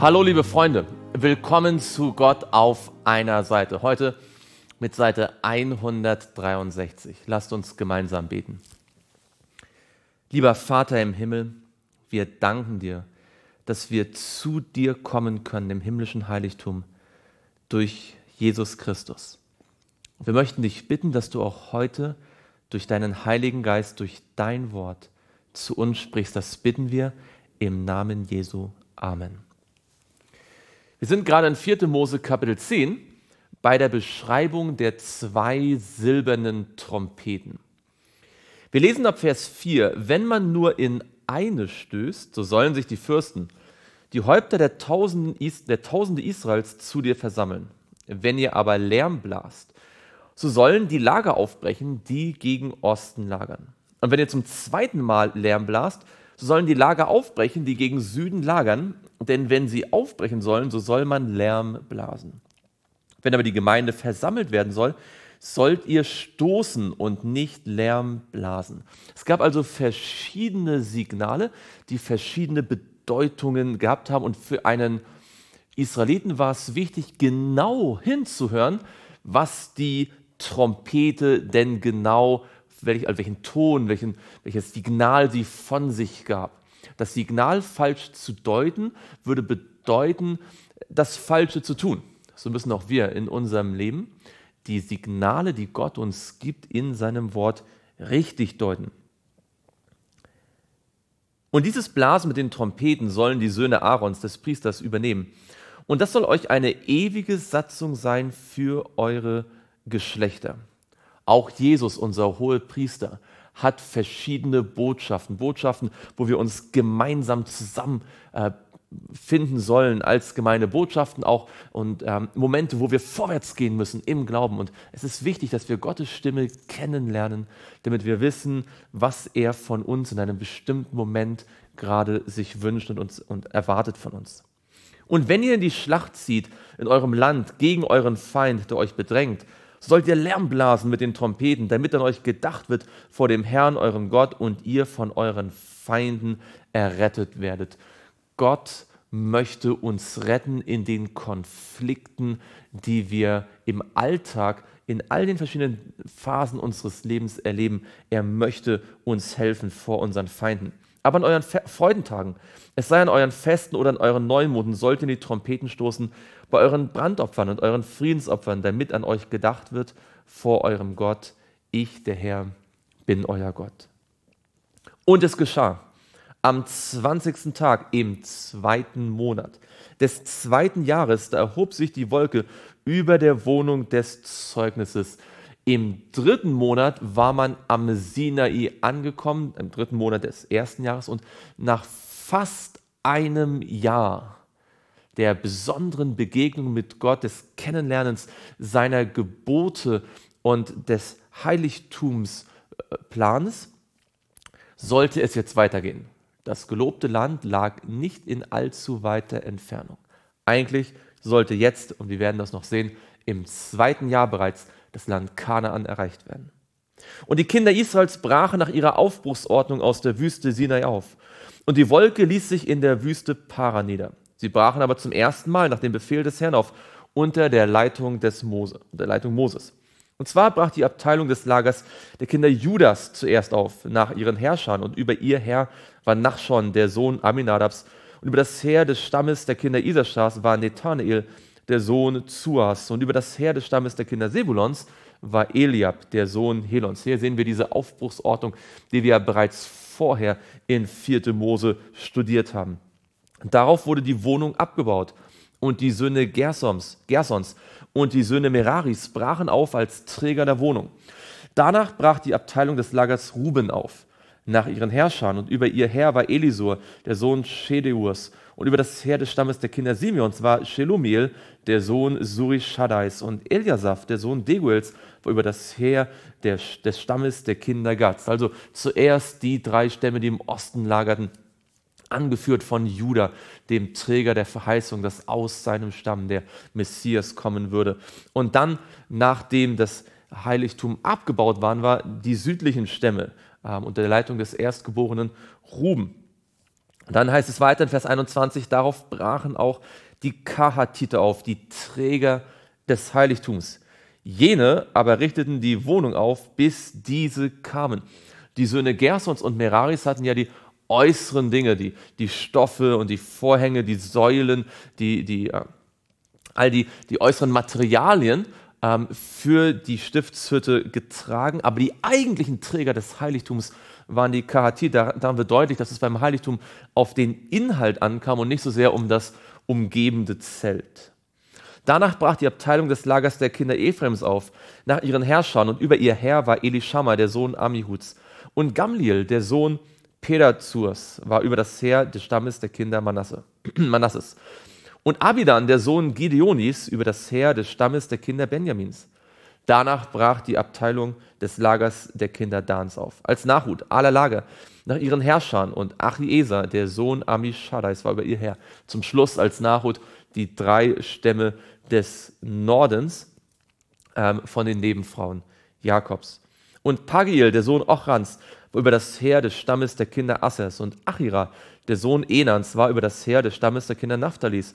Hallo liebe Freunde, willkommen zu Gott auf einer Seite. Heute mit Seite 163. Lasst uns gemeinsam beten. Lieber Vater im Himmel, wir danken dir, dass wir zu dir kommen können im himmlischen Heiligtum durch Jesus Christus. Wir möchten dich bitten, dass du auch heute durch deinen Heiligen Geist, durch dein Wort zu uns sprichst. Das bitten wir im Namen Jesu. Amen. Wir sind gerade in 4. Mose Kapitel 10 bei der Beschreibung der zwei silbernen Trompeten. Wir lesen ab Vers 4, wenn man nur in eine stößt, so sollen sich die Fürsten, die Häupter der Tausende, der Tausende Israels zu dir versammeln. Wenn ihr aber Lärm blast, so sollen die Lager aufbrechen, die gegen Osten lagern. Und wenn ihr zum zweiten Mal Lärm blast, so sollen die Lager aufbrechen, die gegen Süden lagern, denn wenn sie aufbrechen sollen, so soll man Lärm blasen. Wenn aber die Gemeinde versammelt werden soll, sollt ihr stoßen und nicht Lärm blasen. Es gab also verschiedene Signale, die verschiedene Bedeutungen gehabt haben und für einen Israeliten war es wichtig, genau hinzuhören, was die Trompete denn genau, welch, also welchen Ton, welchen, welches Signal sie von sich gab. Das Signal falsch zu deuten würde bedeuten, das Falsche zu tun. So müssen auch wir in unserem Leben die Signale, die Gott uns gibt, in seinem Wort richtig deuten. Und dieses Blasen mit den Trompeten sollen die Söhne Aarons, des Priesters, übernehmen. Und das soll euch eine ewige Satzung sein für eure Geschlechter. Auch Jesus, unser Priester, hat verschiedene Botschaften. Botschaften, wo wir uns gemeinsam zusammen äh, finden sollen als gemeine Botschaften auch und ähm, Momente, wo wir vorwärts gehen müssen im Glauben. Und es ist wichtig, dass wir Gottes Stimme kennenlernen, damit wir wissen, was er von uns in einem bestimmten Moment gerade sich wünscht und, uns, und erwartet von uns. Und wenn ihr in die Schlacht zieht in eurem Land gegen euren Feind, der euch bedrängt, sollt ihr Lärm blasen mit den Trompeten, damit an euch gedacht wird vor dem Herrn, eurem Gott, und ihr von euren Feinden errettet werdet. Gott möchte uns retten in den Konflikten, die wir im Alltag, in all den verschiedenen Phasen unseres Lebens erleben. Er möchte uns helfen vor unseren Feinden aber an euren Fe Freudentagen, es sei an euren Festen oder an euren Neumunden, sollt ihr die Trompeten stoßen, bei euren Brandopfern und euren Friedensopfern, damit an euch gedacht wird vor eurem Gott. Ich, der Herr, bin euer Gott. Und es geschah am 20. Tag im zweiten Monat des zweiten Jahres, da erhob sich die Wolke über der Wohnung des Zeugnisses im dritten Monat war man am Sinai angekommen, im dritten Monat des ersten Jahres und nach fast einem Jahr der besonderen Begegnung mit Gott, des Kennenlernens seiner Gebote und des Heiligtumsplanes, äh, sollte es jetzt weitergehen. Das gelobte Land lag nicht in allzu weiter Entfernung. Eigentlich sollte jetzt, und wir werden das noch sehen, im zweiten Jahr bereits das Land Kanaan erreicht werden. Und die Kinder Israels brachen nach ihrer Aufbruchsordnung aus der Wüste Sinai auf. Und die Wolke ließ sich in der Wüste Para nieder. Sie brachen aber zum ersten Mal nach dem Befehl des Herrn auf, unter der Leitung, des Mose, der Leitung Moses. Und zwar brach die Abteilung des Lagers der Kinder Judas zuerst auf, nach ihren Herrschern. Und über ihr Herr war Nachschon, der Sohn Aminadabs. Und über das Heer des Stammes der Kinder Isaschas war Netanael, der Sohn Zuas. Und über das Heer des Stammes der Kinder Sebulons war Eliab, der Sohn Helons. Hier sehen wir diese Aufbruchsordnung, die wir ja bereits vorher in 4. Mose studiert haben. Darauf wurde die Wohnung abgebaut und die Söhne Gersoms, Gersons und die Söhne Meraris brachen auf als Träger der Wohnung. Danach brach die Abteilung des Lagers Ruben auf, nach ihren Herrschern, und über ihr Herr war Elisur, der Sohn Schedeurs, und über das Heer des Stammes der Kinder Simeons war Shelumiel, der Sohn Surishadais, und Eliasaph, der Sohn Deguels, war über das Heer der, des Stammes der Kinder Gads. Also zuerst die drei Stämme, die im Osten lagerten, angeführt von Juda, dem Träger der Verheißung, dass aus seinem Stamm der Messias kommen würde. Und dann, nachdem das Heiligtum abgebaut waren, war die südlichen Stämme äh, unter der Leitung des erstgeborenen Ruben. Und dann heißt es weiter in Vers 21, darauf brachen auch die Kahatite auf, die Träger des Heiligtums. Jene aber richteten die Wohnung auf, bis diese kamen. Die Söhne Gersons und Meraris hatten ja die äußeren Dinge, die, die Stoffe und die Vorhänge, die Säulen, die, die, äh, all die, die äußeren Materialien ähm, für die Stiftshütte getragen. Aber die eigentlichen Träger des Heiligtums waren die Kahati. Da, da haben wir deutlich, dass es beim Heiligtum auf den Inhalt ankam und nicht so sehr um das umgebende Zelt. Danach brach die Abteilung des Lagers der Kinder Ephraims auf, nach ihren Herrschern, und über ihr Herr war Elishama, der Sohn Amihuds. Und Gamliel, der Sohn Pedazurs, war über das Heer des Stammes der Kinder Manasse, Manasses. und Abidan, der Sohn Gideonis, über das Heer des Stammes der Kinder Benjamins. Danach brach die Abteilung des Lagers der Kinder Dans auf. Als Nachhut aller Lager nach ihren Herrschern und Achieser, der Sohn Amishadais, war über ihr Herr. Zum Schluss als Nachhut die drei Stämme des Nordens ähm, von den Nebenfrauen Jakobs und Pagiel, der Sohn Ochrans, war über das Heer des Stammes der Kinder Assers und Achira, der Sohn Enans, war über das Heer des Stammes der Kinder Naphtalis.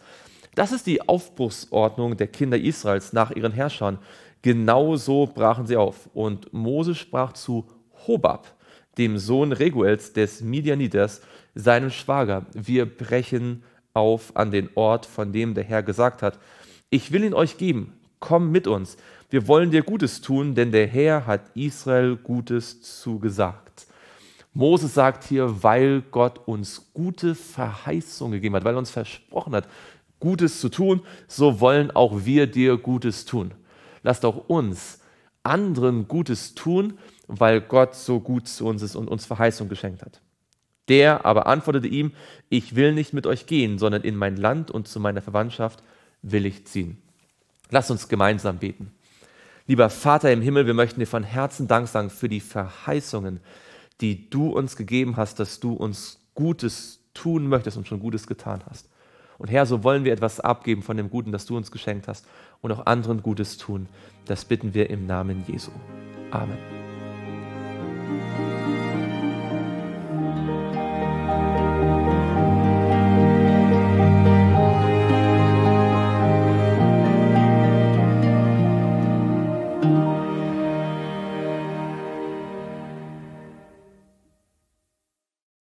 Das ist die Aufbruchsordnung der Kinder Israels nach ihren Herrschern. Genauso brachen sie auf. Und Mose sprach zu Hobab, dem Sohn Reguels des Midianiters, seinem Schwager: Wir brechen auf an den Ort, von dem der Herr gesagt hat: Ich will ihn euch geben, komm mit uns, wir wollen dir Gutes tun, denn der Herr hat Israel Gutes zugesagt. Moses sagt hier, weil Gott uns gute Verheißungen gegeben hat, weil er uns versprochen hat, Gutes zu tun, so wollen auch wir dir Gutes tun. Lasst auch uns anderen Gutes tun, weil Gott so gut zu uns ist und uns Verheißung geschenkt hat. Der aber antwortete ihm, ich will nicht mit euch gehen, sondern in mein Land und zu meiner Verwandtschaft will ich ziehen. Lasst uns gemeinsam beten. Lieber Vater im Himmel, wir möchten dir von Herzen Dank sagen für die Verheißungen, die du uns gegeben hast, dass du uns Gutes tun möchtest und schon Gutes getan hast. Und Herr, so wollen wir etwas abgeben von dem Guten, das du uns geschenkt hast und auch anderen Gutes tun. Das bitten wir im Namen Jesu. Amen.